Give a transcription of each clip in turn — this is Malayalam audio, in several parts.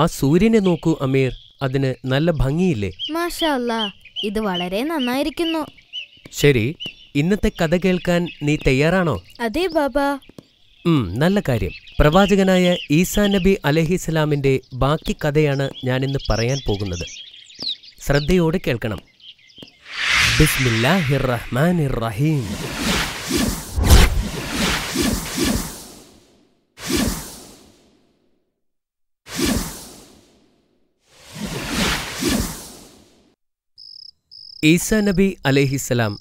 ആ സൂര്യനെ നോക്കൂ അമീർ അതിന് നല്ല ഭംഗിയില്ലേ മാഷാല്ലാ ഇത് വളരെ നന്നായിരിക്കുന്നു ശരി ഇന്നത്തെ കഥ കേൾക്കാൻ നീ തയ്യാറാണോ അതെ ബാബ നല്ല കാര്യം പ്രവാചകനായ ഈസാ നബി അലഹിസ്ലാമിൻ്റെ ബാക്കി കഥയാണ് ഞാൻ ഇന്ന് പറയാൻ പോകുന്നത് ശ്രദ്ധയോടെ കേൾക്കണം ബിസ്മില്ലാഹിർ റഹ്മാനിർ റഹീം ഈസാ നബി അലേഹിസ്സലാം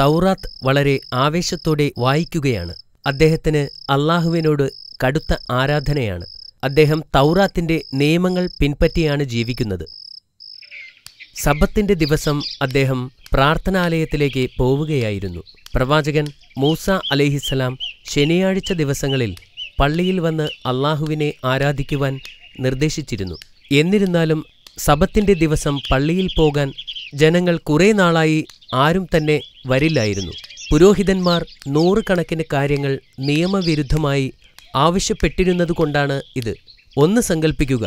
തൗറാത്ത് വളരെ ആവേശത്തോടെ വായിക്കുകയാണ് അദ്ദേഹത്തിന് അള്ളാഹുവിനോട് കടുത്ത ആരാധനയാണ് അദ്ദേഹം തൗറാത്തിന്റെ നിയമങ്ങൾ പിൻപറ്റിയാണ് ജീവിക്കുന്നത് സബത്തിന്റെ ദിവസം അദ്ദേഹം പ്രാർത്ഥനാലയത്തിലേക്ക് പോവുകയായിരുന്നു പ്രവാചകൻ മൂസ അലേഹിസ്സലാം ശനിയാഴ്ച ദിവസങ്ങളിൽ പള്ളിയിൽ വന്ന് അള്ളാഹുവിനെ ആരാധിക്കുവാൻ നിർദ്ദേശിച്ചിരുന്നു എന്നിരുന്നാലും സബത്തിന്റെ ദിവസം പള്ളിയിൽ പോകാൻ ജനങ്ങൾ കുറേ നാളായി ആരും തന്നെ വരില്ലായിരുന്നു പുരോഹിതന്മാർ നൂറുകണക്കിന് കാര്യങ്ങൾ നിയമവിരുദ്ധമായി ആവശ്യപ്പെട്ടിരുന്നതുകൊണ്ടാണ് ഇത് ഒന്ന് സങ്കൽപ്പിക്കുക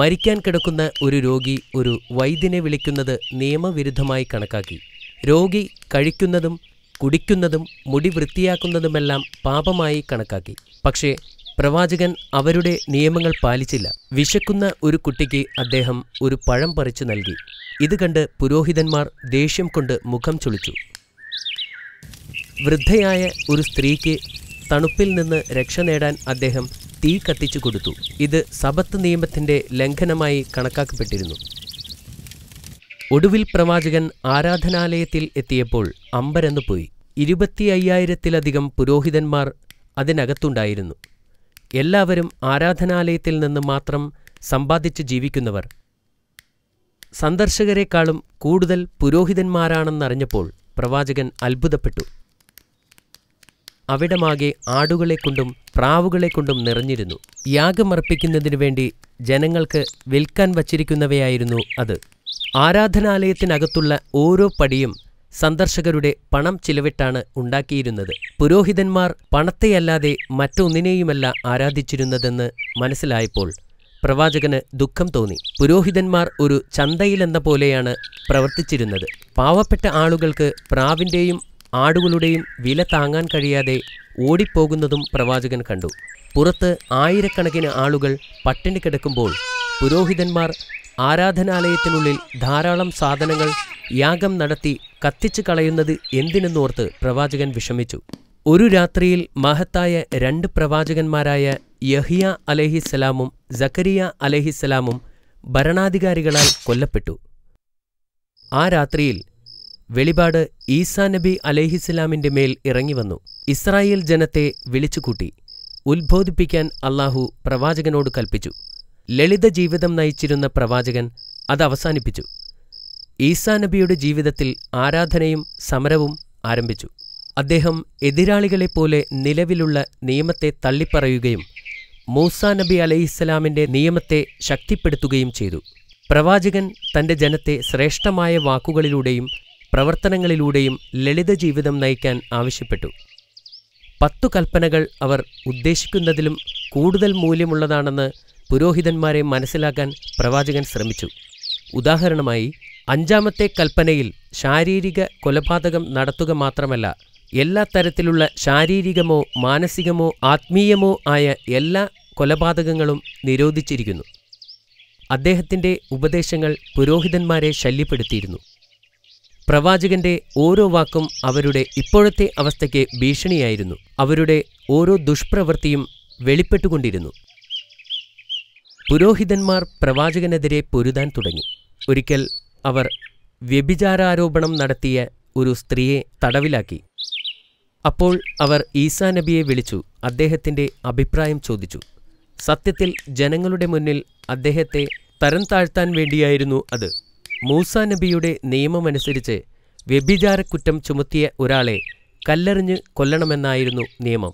മരിക്കാൻ കിടക്കുന്ന ഒരു രോഗി ഒരു വൈദ്യനെ വിളിക്കുന്നത് നിയമവിരുദ്ധമായി കണക്കാക്കി രോഗി കഴിക്കുന്നതും കുടിക്കുന്നതും മുടി വൃത്തിയാക്കുന്നതുമെല്ലാം പാപമായി കണക്കാക്കി പക്ഷേ പ്രവാചകൻ അവരുടെ നിയമങ്ങൾ പാലിച്ചില്ല വിശക്കുന്ന ഒരു കുട്ടിക്ക് അദ്ദേഹം ഒരു പഴം പറിച്ചു നൽകി ഇത് കണ്ട് പുരോഹിതന്മാർ ദേഷ്യം കൊണ്ട് മുഖം ചുളിച്ചു വൃദ്ധയായ ഒരു സ്ത്രീക്ക് തണുപ്പിൽ നിന്ന് രക്ഷ നേടാൻ അദ്ദേഹം തീ കത്തിച്ചു കൊടുത്തു ഇത് സബത്ത് നിയമത്തിൻ്റെ ലംഘനമായി കണക്കാക്കപ്പെട്ടിരുന്നു ഒടുവിൽ പ്രവാചകൻ ആരാധനാലയത്തിൽ എത്തിയപ്പോൾ അമ്പരന്നു പോയി ഇരുപത്തി അയ്യായിരത്തിലധികം പുരോഹിതന്മാർ അതിനകത്തുണ്ടായിരുന്നു എല്ലാവരും ആരാധനാലയത്തിൽ നിന്ന് മാത്രം സമ്പാദിച്ച് ജീവിക്കുന്നവർ സന്ദർശകരെക്കാളും കൂടുതൽ പുരോഹിതന്മാരാണെന്നറിഞ്ഞപ്പോൾ പ്രവാചകൻ അത്ഭുതപ്പെട്ടു അവിടമാകെ ആടുകളെക്കൊണ്ടും പ്രാവുകളെക്കൊണ്ടും നിറഞ്ഞിരുന്നു യാഗമർപ്പിക്കുന്നതിനു വേണ്ടി ജനങ്ങൾക്ക് വിൽക്കാൻ വച്ചിരിക്കുന്നവയായിരുന്നു അത് ആരാധനാലയത്തിനകത്തുള്ള ഓരോ പടിയും സന്ദർശകരുടെ പണം ചിലവിട്ടാണ് ഉണ്ടാക്കിയിരുന്നത് പുരോഹിതന്മാർ പണത്തെയല്ലാതെ മറ്റൊന്നിനെയുമല്ല ആരാധിച്ചിരുന്നതെന്ന് മനസ്സിലായപ്പോൾ പ്രവാചകന് ദുഃഖം തോന്നി പുരോഹിതന്മാർ ഒരു ചന്തയിലെന്ന പോലെയാണ് പ്രവർത്തിച്ചിരുന്നത് പാവപ്പെട്ട ആളുകൾക്ക് പ്രാവിൻ്റെയും ആടുകളുടെയും വില താങ്ങാൻ കഴിയാതെ ഓടിപ്പോകുന്നതും പ്രവാചകൻ കണ്ടു പുറത്ത് ആയിരക്കണക്കിന് ആളുകൾ പട്ടിണി കിടക്കുമ്പോൾ പുരോഹിതന്മാർ ആരാധനാലയത്തിനുള്ളിൽ ധാരാളം സാധനങ്ങൾ യാഗം നടത്തി കത്തിച്ചു കളയുന്നത് എന്തിനെന്നോർത്ത് പ്രവാചകൻ വിഷമിച്ചു ഒരു രാത്രിയിൽ മഹത്തായ രണ്ട് പ്രവാചകന്മാരായ യഹിയ അലഹിസ്സലാമും സക്കരിയ അലഹിസ്സലാമും ഭരണാധികാരികളാൽ കൊല്ലപ്പെട്ടു ആ രാത്രിയിൽ വെളിപാട് ഈസാ നബി അലഹിസ്സലാമിന്റെ മേൽ ഇറങ്ങിവന്നു ഇസ്രായേൽ ജനത്തെ വിളിച്ചുകൂട്ടി ഉത്ബോധിപ്പിക്കാൻ അള്ളാഹു പ്രവാചകനോട് കൽപ്പിച്ചു ലളിത ജീവിതം നയിച്ചിരുന്ന പ്രവാചകൻ അത് അവസാനിപ്പിച്ചു ഈസാ നബിയുടെ ജീവിതത്തിൽ ആരാധനയും സമരവും ആരംഭിച്ചു അദ്ദേഹം എതിരാളികളെപ്പോലെ നിലവിലുള്ള നിയമത്തെ തള്ളിപ്പറയുകയും മൂസ നബി അലൈഹിസ്സലാമിൻ്റെ നിയമത്തെ ശക്തിപ്പെടുത്തുകയും ചെയ്തു പ്രവാചകൻ തൻ്റെ ജനത്തെ ശ്രേഷ്ഠമായ വാക്കുകളിലൂടെയും പ്രവർത്തനങ്ങളിലൂടെയും ലളിത ജീവിതം നയിക്കാൻ ആവശ്യപ്പെട്ടു പത്തു കൽപ്പനകൾ അവർ ഉദ്ദേശിക്കുന്നതിലും കൂടുതൽ മൂല്യമുള്ളതാണെന്ന് പുരോഹിതന്മാരെ മനസ്സിലാക്കാൻ പ്രവാചകൻ ശ്രമിച്ചു ഉദാഹരണമായി അഞ്ചാമത്തെ കൽപ്പനയിൽ ശാരീരിക കൊലപാതകം നടത്തുക മാത്രമല്ല എല്ലാ തരത്തിലുള്ള ശാരീരികമോ മാനസികമോ ആത്മീയമോ ആയ എല്ലാ കൊലപാതകങ്ങളും നിരോധിച്ചിരിക്കുന്നു അദ്ദേഹത്തിൻ്റെ ഉപദേശങ്ങൾ പുരോഹിതന്മാരെ ശല്യപ്പെടുത്തിയിരുന്നു പ്രവാചകന്റെ ഓരോ വാക്കും അവരുടെ ഇപ്പോഴത്തെ അവസ്ഥയ്ക്ക് ഭീഷണിയായിരുന്നു അവരുടെ ഓരോ ദുഷ്പ്രവൃത്തിയും വെളിപ്പെട്ടുകൊണ്ടിരുന്നു പുരോഹിതന്മാർ പ്രവാചകനെതിരെ പൊരുതാൻ തുടങ്ങി ഒരിക്കൽ അവർ വ്യഭിചാരാരോപണം നടത്തിയ ഒരു സ്ത്രീയെ തടവിലാക്കി അപ്പോൾ അവർ ഈസാ നബിയെ വിളിച്ചു അദ്ദേഹത്തിൻ്റെ അഭിപ്രായം ചോദിച്ചു സത്യത്തിൽ ജനങ്ങളുടെ മുന്നിൽ അദ്ദേഹത്തെ തരം താഴ്ത്താൻ വേണ്ടിയായിരുന്നു അത് മൂസ നബിയുടെ നിയമമനുസരിച്ച് വ്യഭിചാരക്കുറ്റം ചുമത്തിയ ഒരാളെ കല്ലെറിഞ്ഞ് കൊല്ലണമെന്നായിരുന്നു നിയമം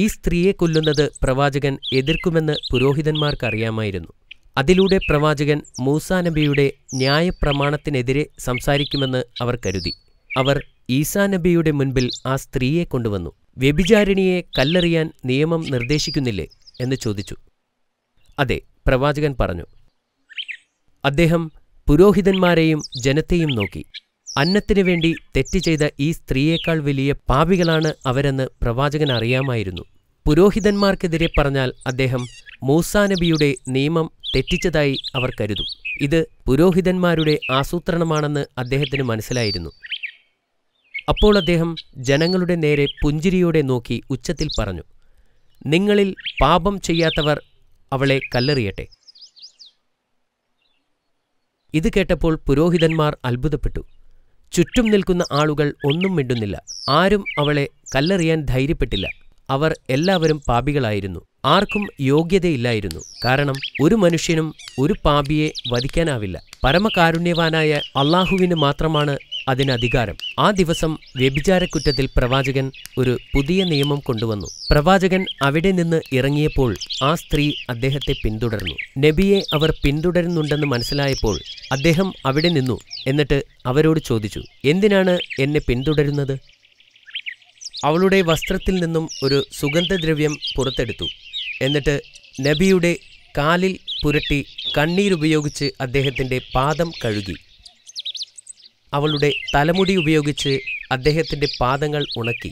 ഈ സ്ത്രീയെ കൊല്ലുന്നത് പ്രവാചകൻ എതിർക്കുമെന്ന് പുരോഹിതന്മാർക്കറിയാമായിരുന്നു അതിലൂടെ പ്രവാചകൻ മൂസാ നബിയുടെ ന്യായപ്രമാണത്തിനെതിരെ സംസാരിക്കുമെന്ന് അവർ കരുതി അവർ ഈസാ നബിയുടെ മുൻപിൽ ആ സ്ത്രീയെ കൊണ്ടുവന്നു വ്യഭിചാരിണിയെ കല്ലെറിയാൻ നിയമം നിർദ്ദേശിക്കുന്നില്ലേ എന്ന് ചോദിച്ചു അതെ പ്രവാചകൻ പറഞ്ഞു അദ്ദേഹം പുരോഹിതന്മാരെയും ജനത്തെയും നോക്കി അന്നത്തിനു വേണ്ടി തെറ്റ് ചെയ്ത ഈ സ്ത്രീയേക്കാൾ വലിയ പാപികളാണ് അവരെന്ന് പ്രവാചകൻ അറിയാമായിരുന്നു പുരോഹിതന്മാർക്കെതിരെ പറഞ്ഞാൽ അദ്ദേഹം മൂസാനബിയുടെ നിയമം തെറ്റിച്ചതായി അവർ കരുതും ഇത് പുരോഹിതന്മാരുടെ ആസൂത്രണമാണെന്ന് അദ്ദേഹത്തിന് മനസ്സിലായിരുന്നു അപ്പോൾ അദ്ദേഹം ജനങ്ങളുടെ നേരെ പുഞ്ചിരിയോടെ നോക്കി ഉച്ചത്തിൽ പറഞ്ഞു നിങ്ങളിൽ പാപം ചെയ്യാത്തവർ അവളെ കല്ലെറിയട്ടെ ഇത് കേട്ടപ്പോൾ പുരോഹിതന്മാർ അത്ഭുതപ്പെട്ടു ചുറ്റും നിൽക്കുന്ന ആളുകൾ ഒന്നും മിണ്ടുന്നില്ല ആരും അവളെ കല്ലെറിയാൻ ധൈര്യപ്പെട്ടില്ല അവർ എല്ലാവരും പാപികളായിരുന്നു ആർക്കും യോഗ്യതയില്ലായിരുന്നു കാരണം ഒരു മനുഷ്യനും ഒരു പാപിയെ വധിക്കാനാവില്ല പരമകാരുണ്യവാനായ അള്ളാഹുവിന് മാത്രമാണ് അതിന് അധികാരം ആ ദിവസം വ്യഭിചാരക്കുറ്റത്തിൽ പ്രവാചകൻ ഒരു പുതിയ നിയമം കൊണ്ടുവന്നു പ്രവാചകൻ അവിടെ നിന്ന് ഇറങ്ങിയപ്പോൾ ആ സ്ത്രീ അദ്ദേഹത്തെ പിന്തുടർന്നു നബിയെ അവർ പിന്തുടരുന്നുണ്ടെന്ന് മനസ്സിലായപ്പോൾ അദ്ദേഹം അവിടെ നിന്നു എന്നിട്ട് അവരോട് ചോദിച്ചു എന്തിനാണ് എന്നെ പിന്തുടരുന്നത് അവളുടെ വസ്ത്രത്തിൽ നിന്നും ഒരു സുഗന്ധദ്രവ്യം പുറത്തെടുത്തു എന്നിട്ട് നബിയുടെ കാലിൽ പുരട്ടി കണ്ണീരുപയോഗിച്ച് അദ്ദേഹത്തിൻ്റെ പാദം കഴുകി അവളുടെ തലമുടി ഉപയോഗിച്ച് അദ്ദേഹത്തിൻ്റെ പാദങ്ങൾ ഉണക്കി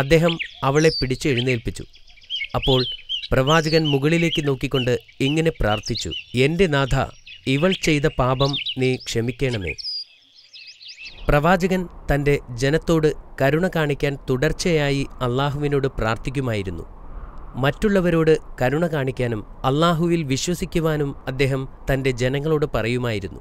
അദ്ദേഹം അവളെ പിടിച്ച് എഴുന്നേൽപ്പിച്ചു അപ്പോൾ പ്രവാചകൻ മുകളിലേക്ക് നോക്കിക്കൊണ്ട് ഇങ്ങനെ പ്രാർത്ഥിച്ചു എൻ്റെ നാഥ ഇവൾ ചെയ്ത പാപം നീ ക്ഷമിക്കണമേ പ്രവാചകൻ തൻ്റെ ജനത്തോട് കരുണ കാണിക്കാൻ തുടർച്ചയായി അള്ളാഹുവിനോട് പ്രാർത്ഥിക്കുമായിരുന്നു മറ്റുള്ളവരോട് കരുണ കാണിക്കാനും അള്ളാഹുവിൽ വിശ്വസിക്കുവാനും അദ്ദേഹം തൻ്റെ ജനങ്ങളോട് പറയുമായിരുന്നു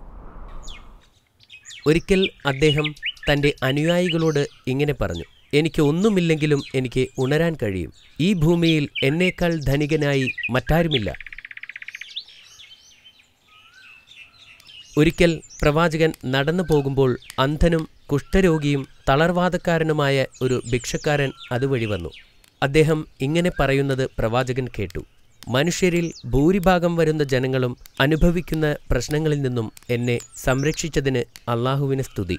ഒരിക്കൽ അദ്ദേഹം തൻ്റെ അനുയായികളോട് ഇങ്ങനെ പറഞ്ഞു എനിക്ക് ഒന്നുമില്ലെങ്കിലും എനിക്ക് ഉണരാൻ കഴിയും ഈ ഭൂമിയിൽ എന്നേക്കാൾ ധനികനായി മറ്റാരുമില്ല ഒരിക്കൽ പ്രവാചകൻ നടന്നു പോകുമ്പോൾ അന്ധനും കുഷ്ഠരോഗിയും തളർവാദക്കാരനുമായ ഒരു ഭിക്ഷക്കാരൻ അതുവഴി വന്നു അദ്ദേഹം ഇങ്ങനെ പറയുന്നത് പ്രവാചകൻ കേട്ടു മനുഷ്യരിൽ ഭൂരിഭാഗം വരുന്ന ജനങ്ങളും അനുഭവിക്കുന്ന പ്രശ്നങ്ങളിൽ നിന്നും എന്നെ സംരക്ഷിച്ചതിന് അള്ളാഹുവിന് സ്തുതി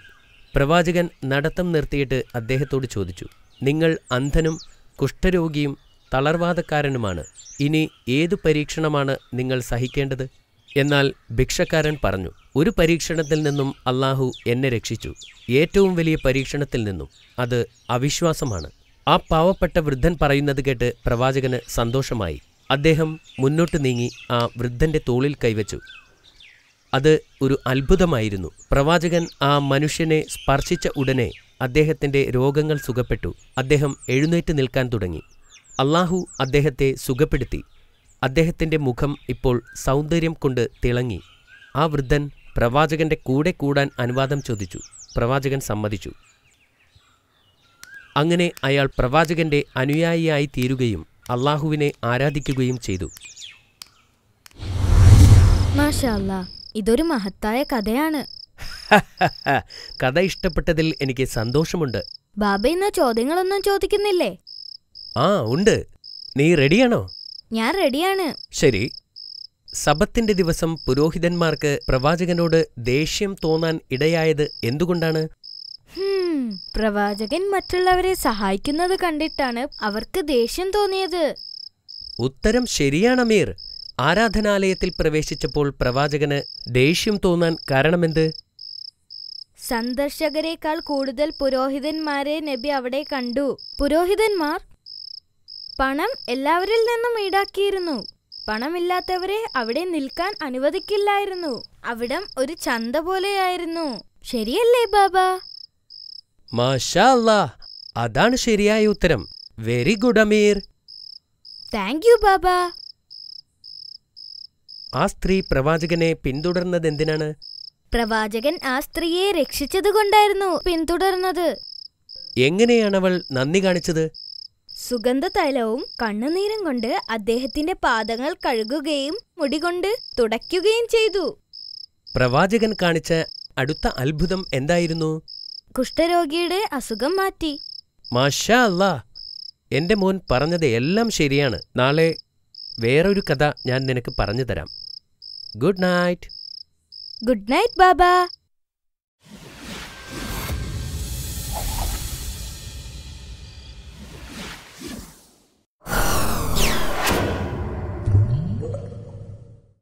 പ്രവാചകൻ നടത്തം നിർത്തിയിട്ട് അദ്ദേഹത്തോട് ചോദിച്ചു നിങ്ങൾ അന്ധനും കുഷ്ഠരോഗിയും തളർവാദക്കാരനുമാണ് ഇനി ഏതു പരീക്ഷണമാണ് നിങ്ങൾ സഹിക്കേണ്ടത് എന്നാൽ ഭിക്ഷക്കാരൻ പറഞ്ഞു ഒരു പരീക്ഷണത്തിൽ നിന്നും അള്ളാഹു എന്നെ രക്ഷിച്ചു ഏറ്റവും വലിയ പരീക്ഷണത്തിൽ നിന്നും അത് അവിശ്വാസമാണ് ആ പാവപ്പെട്ട വൃദ്ധൻ പറയുന്നത് കേട്ട് പ്രവാചകന് സന്തോഷമായി അദ്ദേഹം മുന്നോട്ട് നീങ്ങി ആ വൃദ്ധന്റെ തോളിൽ കൈവച്ചു അത് ഒരു അത്ഭുതമായിരുന്നു പ്രവാചകൻ ആ മനുഷ്യനെ സ്പർശിച്ച ഉടനെ അദ്ദേഹത്തിൻ്റെ രോഗങ്ങൾ സുഖപ്പെട്ടു അദ്ദേഹം എഴുന്നേറ്റ് നിൽക്കാൻ തുടങ്ങി അള്ളാഹു അദ്ദേഹത്തെ സുഖപ്പെടുത്തി അദ്ദേഹത്തിൻ്റെ മുഖം ഇപ്പോൾ സൗന്ദര്യം കൊണ്ട് തിളങ്ങി ആ വൃദ്ധൻ പ്രവാചകന്റെ കൂടെ കൂടാൻ അനുവാദം ചോദിച്ചു പ്രവാചകൻ സമ്മതിച്ചു അങ്ങനെ അയാൾ പ്രവാചകന്റെ അനുയായിയായി തീരുകയും അള്ളാഹുവിനെ ആരാധിക്കുകയും ചെയ്തു ഇതൊരു മഹത്തായ കഥയാണ് കഥ ഇഷ്ടപ്പെട്ടതിൽ എനിക്ക് സന്തോഷമുണ്ട് ബാബ ഇന്ന് ചോദ്യങ്ങളൊന്നും ചോദിക്കുന്നില്ലേ ആ ഉണ്ട് നീ റെഡിയാണോ ഞാൻ റെഡിയാണ് ശരി സബത്തിന്റെ ദിവസം പുരോഹിതന്മാർക്ക് പ്രവാചകനോട് ദേഷ്യം തോന്നാൻ ഇടയായത് എന്തുകൊണ്ടാണ് പ്രവാചകൻ മറ്റുള്ളവരെ സഹായിക്കുന്നത് കണ്ടിട്ടാണ് അവർക്ക് ദേഷ്യം തോന്നിയത് ഉത്തരം ശരിയാണ് അമീർ ആരാധനാലയത്തിൽ പ്രവേശിച്ചപ്പോൾ പ്രവാചകന് ദേഷ്യം തോന്നാൻ കാരണമെന്ത് സന്ദർശകരെക്കാൾ കൂടുതൽ പുരോഹിതന്മാരെ നബി അവിടെ കണ്ടു പുരോഹിതന്മാർ പണം എല്ലാവരിൽ നിന്നും ഈടാക്കിയിരുന്നു പണമില്ലാത്തവരെ അവിടെ നിൽക്കാൻ അനുവദിക്കില്ലായിരുന്നു അവിടം ഒരു ചന്ത പോലെയായിരുന്നു ശരിയല്ലേ ബാബ മാഷാ അതാണ് ശരിയായ ഉത്തരം very good Ameer thank you Baba ആ സ്ത്രീ പ്രവാചകനെ പിന്തുടർന്നത് എന്തിനാണ് പ്രവാചകൻ ആ സ്ത്രീയെ രക്ഷിച്ചതുകൊണ്ടായിരുന്നു പിന്തുടർന്നത് എങ്ങനെയാണ് അവൾ നന്ദി കാണിച്ചത് സുഗന്ധതൈലവും കണ്ണുനീരം കൊണ്ട് അദ്ദേഹത്തിന്റെ പാദങ്ങൾ കഴുകുകയും മുടികൊണ്ട് തുടയ്ക്കുകയും ചെയ്തു പ്രവാചകൻ കാണിച്ച അടുത്ത അത്ഭുതം എന്തായിരുന്നു കുഷ്ഠരോഗിയുടെ അസുഖം മാറ്റി മാഷാ എന്റെ മോൻ പറഞ്ഞത് എല്ലാം ശരിയാണ് നാളെ വേറൊരു കഥ ഞാൻ നിനക്ക് പറഞ്ഞു തരാം good night good night Baba